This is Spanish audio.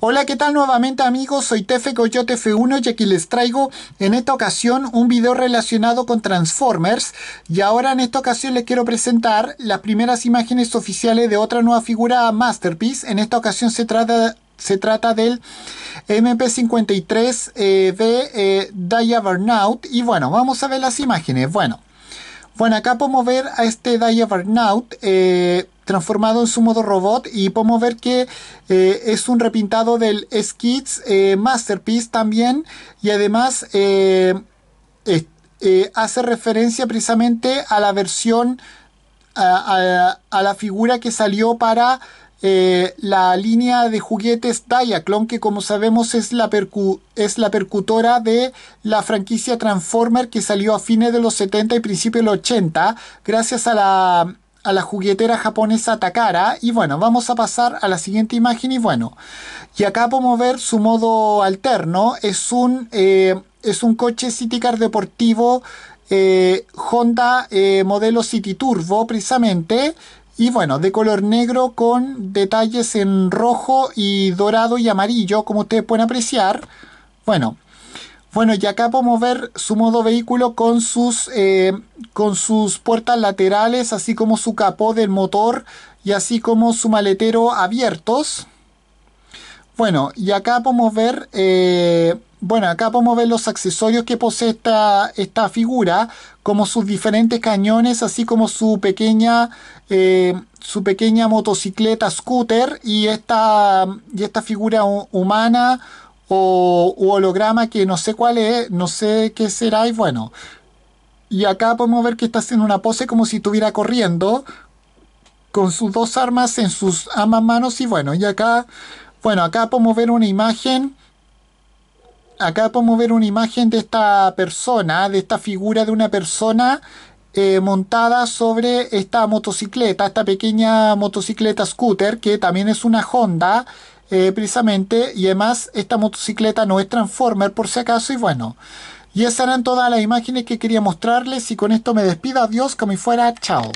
Hola, ¿qué tal nuevamente amigos? Soy Tefe Coyote F1 y aquí les traigo en esta ocasión un video relacionado con Transformers y ahora en esta ocasión les quiero presentar las primeras imágenes oficiales de otra nueva figura Masterpiece. En esta ocasión se trata, se trata del MP53 eh, de eh, Burnout y bueno, vamos a ver las imágenes. Bueno, bueno acá podemos ver a este Dia Burnout. Eh, transformado en su modo robot y podemos ver que eh, es un repintado del Skids eh, Masterpiece también y además eh, hace referencia precisamente a la versión a, la figura que salió para la línea de juguetes Diaclone que como sabemos es la, percu es la percutora de la franquicia Transformer que salió a fines de los 70 y principios del los 80 gracias a la a la juguetera japonesa Takara. Y bueno, vamos a pasar a la siguiente imagen y bueno, y acá podemos ver su modo alterno. Es un, eh, es un coche City Car deportivo eh, Honda eh, modelo City Turbo precisamente. Y bueno, de color negro con detalles en rojo y dorado y amarillo, como ustedes pueden apreciar. Bueno, bueno, y acá podemos ver su modo vehículo con sus, eh, con sus puertas laterales, así como su capó del motor y así como su maletero abiertos. Bueno, y acá podemos ver, eh, bueno, acá podemos ver los accesorios que posee esta, figura, como sus diferentes cañones, así como su pequeña, eh, su pequeña motocicleta scooter y esta, y esta figura humana o holograma que no sé cuál es, no sé qué será y bueno. Y acá podemos ver que estás en una pose como si estuviera corriendo con sus dos armas en sus ambas manos y bueno, y acá, bueno, acá podemos ver una imagen acá podemos ver una imagen de esta persona, de esta figura de una persona eh, montada sobre esta motocicleta, esta pequeña motocicleta scooter, que también es una Honda, eh, precisamente, y además esta motocicleta no es Transformer por si acaso, y bueno, y esas eran todas las imágenes que quería mostrarles y con esto me despido, adiós, como y fuera, chao.